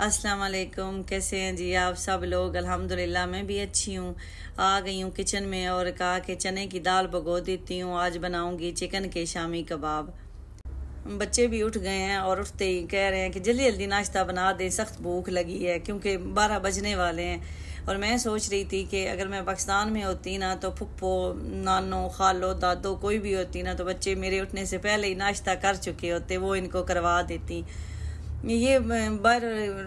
अस्सलाम वालेकुम कैसे हैं जी आप सब लोग अल्हम्दुलिल्लाह मैं भी अच्छी हूँ आ गई हूँ किचन में और कहा कि चने की दाल भगो देती हूँ आज बनाऊँगी चिकन के शामी कबाब बच्चे भी उठ गए हैं और उठते ही कह रहे हैं कि जल्दी जल्दी नाश्ता बना दें सख्त भूख लगी है क्योंकि बारह बजने वाले हैं और मैं सोच रही थी कि अगर मैं पाकिस्तान में होती ना तो फुप्पो नानो खालो दादो कोई भी होती ना तो बच्चे मेरे उठने से पहले ही नाश्ता कर चुके होते वो इनको करवा देती ये बाहर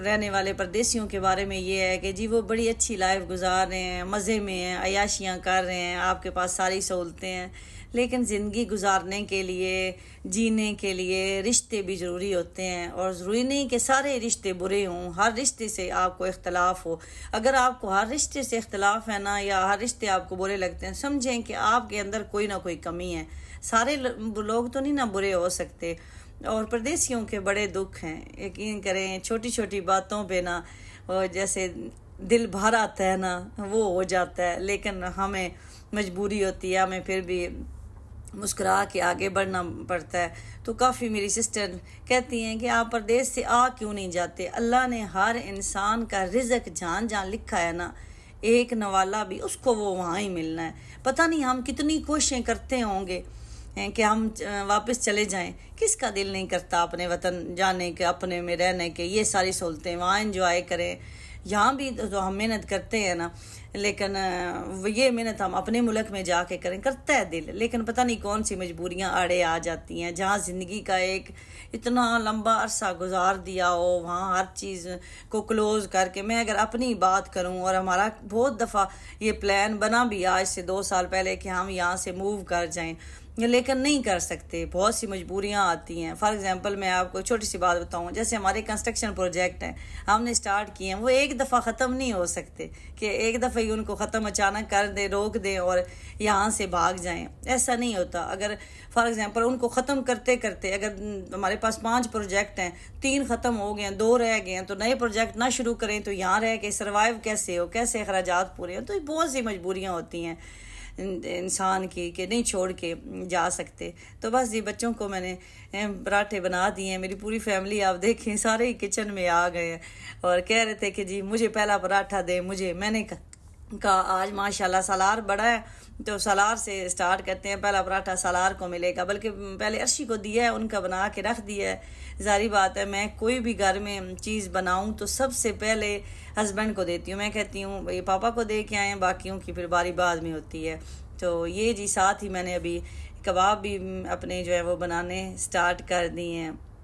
रहने वाले परदेसियों के बारे में ये है कि जी वो बड़ी अच्छी लाइफ गुजार रहे हैं मज़े में हैं अयाशियाँ कर रहे हैं आपके पास सारी सहूलतें हैं लेकिन ज़िंदगी गुजारने के लिए जीने के लिए रिश्ते भी ज़रूरी होते हैं और ज़रूरी नहीं कि सारे रिश्ते बुरे हों हर रिश्ते से आपको इख्तलाफ हो अगर आपको हर रिश्ते से इख्तलाफ है ना या हर रिश्ते आपको बुरे लगते हैं समझें कि आपके अंदर कोई ना कोई कमी है सारे लोग तो नहीं ना बुरे हो सकते और प्रदेशियों के बड़े दुख हैं यकीन करें छोटी छोटी बातों पे ना जैसे दिल भर आता है ना वो हो जाता है लेकिन हमें मजबूरी होती है हमें फिर भी मुस्कुरा के आगे बढ़ना पड़ता है तो काफ़ी मेरी सिस्टर कहती हैं कि आप प्रदेश से आ क्यों नहीं जाते अल्लाह ने हर इंसान का रिजक जान जान लिखा है ना एक नवाला भी उसको वो वहाँ ही मिलना है पता नहीं हम कितनी कोशिशें करते होंगे हैं कि हम वापस चले जाएं किसका दिल नहीं करता अपने वतन जाने के अपने में रहने के ये सारी सहूलतें वहाँ इंजॉय करें यहाँ भी तो, तो हम मेहनत करते हैं ना लेकिन ये मेहनत हम अपने मुल्क में जा के करें करता है दिल लेकिन पता नहीं कौन सी मजबूरियाँ आड़े आ जाती हैं जहाँ ज़िंदगी का एक इतना लंबा अरसा गुजार दिया हो वहाँ हर चीज़ को क्लोज़ करके मैं अगर अपनी बात करूँ और हमारा बहुत दफ़ा ये प्लान बना भी आज से दो साल पहले कि हम यहाँ से मूव कर जाएँ लेकिन नहीं कर सकते बहुत सी मजबूरियाँ आती हैं फॉर एग्ज़ाम्पल मैं आपको छोटी सी बात बताऊँ जैसे हमारे कंस्ट्रक्शन प्रोजेक्ट हैं हमने स्टार्ट किए हैं वो एक दफ़ा ख़त्म नहीं हो सकते कि एक दफ़ा कोई उनको ख़त्म अचानक कर दे रोक दे और यहाँ से भाग जाएं ऐसा नहीं होता अगर फॉर एग्ज़ाम्पल उनको ख़त्म करते करते अगर हमारे पास पांच प्रोजेक्ट हैं तीन ख़त्म हो गए हैं दो रह गए हैं तो नए प्रोजेक्ट ना शुरू करें तो यहाँ रह के सर्वाइव कैसे हो कैसे अखराज पूरे हों तो बहुत सी मजबूरियाँ होती हैं इंसान की कि नहीं छोड़ के जा सकते तो बस ये बच्चों को मैंने पराठे बना दिए हैं मेरी पूरी फैमिली आप देखें सारे ही किचन में आ गए हैं और कह रहे थे कि जी मुझे पहला पराठा दें मुझे मैंने का आज माशाल्लाह सलार बड़ा है तो सलार से स्टार्ट करते हैं पहला पराठा सलार को मिलेगा बल्कि पहले अर्शी को दिया है उनका बना के रख दिया है जारी बात है मैं कोई भी घर में चीज़ बनाऊं तो सबसे पहले हस्बैंड को देती हूँ मैं कहती हूँ ये पापा को दे के आए बाकियों की फिर बारी बाद में होती है तो ये जी साथ ही मैंने अभी कबाब भी अपने जो है वो बनाने स्टार्ट कर दिए हैं